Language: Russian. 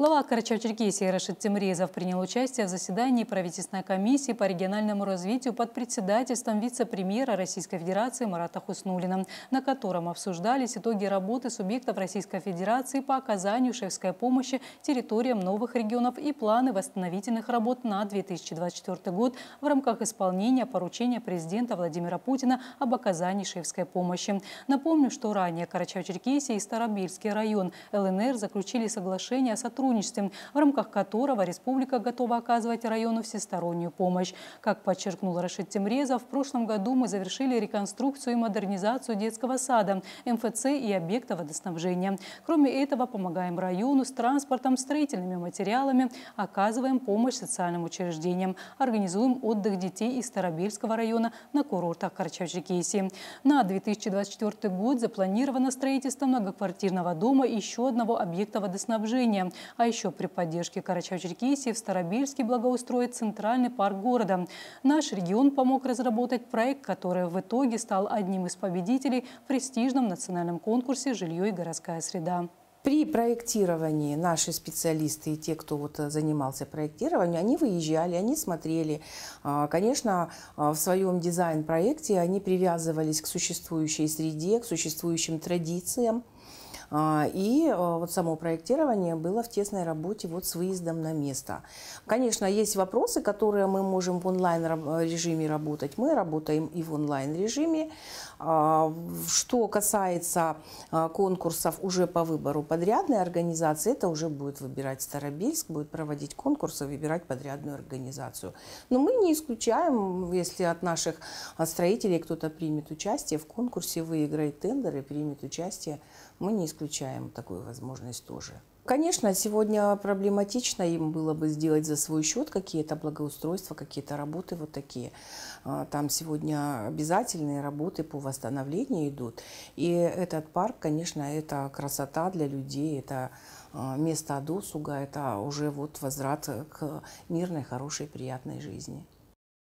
Глава Карачао-Черкесии Рашид Тимрезов принял участие в заседании правительственной комиссии по региональному развитию под председательством вице-премьера Российской Федерации Марата Хуснулина, на котором обсуждались итоги работы субъектов Российской Федерации по оказанию шефской помощи территориям новых регионов и планы восстановительных работ на 2024 год в рамках исполнения поручения президента Владимира Путина об оказании шефской помощи. Напомню, что ранее Карачао-Черкесия и Старобельский район ЛНР заключили соглашение о сотрудничестве сотрудничестве, в рамках которого республика готова оказывать району всестороннюю помощь. Как подчеркнул Рашид Тимрезов, в прошлом году мы завершили реконструкцию и модернизацию детского сада, МФЦ и объекта водоснабжения. Кроме этого, помогаем району с транспортом, строительными материалами, оказываем помощь социальным учреждениям, организуем отдых детей из Старобельского района на курортах Карачаевчикесии. На 2024 год запланировано строительство многоквартирного дома и еще одного объекта водоснабжения, а еще при поддержке Карачао-Черкесии в Старобельске благоустроит центральный парк города. Наш регион помог разработать проект, который в итоге стал одним из победителей в престижном национальном конкурсе «Жилье и городская среда». При проектировании наши специалисты и те, кто вот э, занимался проектированием, они выезжали, они смотрели. А, конечно, а, в своем дизайн-проекте они привязывались к существующей среде, к существующим традициям. А, и а, вот само проектирование было в тесной работе вот с выездом на место. Конечно, есть вопросы, которые мы можем в онлайн-режиме э, работать. Мы работаем и в онлайн-режиме. А, что касается конкурсов уже по выбору подрядной организации, это уже будет выбирать Старобельск, будет проводить конкурсы, выбирать подрядную организацию. Но мы не исключаем, если от наших строителей кто-то примет участие в конкурсе, выиграет тендер и примет участие, мы не исключаем исключаем такую возможность тоже. Конечно, сегодня проблематично им было бы сделать за свой счет какие-то благоустройства, какие-то работы вот такие. А, там сегодня обязательные работы по восстановлению идут. И этот парк, конечно, это красота для людей, это а, место досуга, это уже вот возврат к мирной, хорошей, приятной жизни.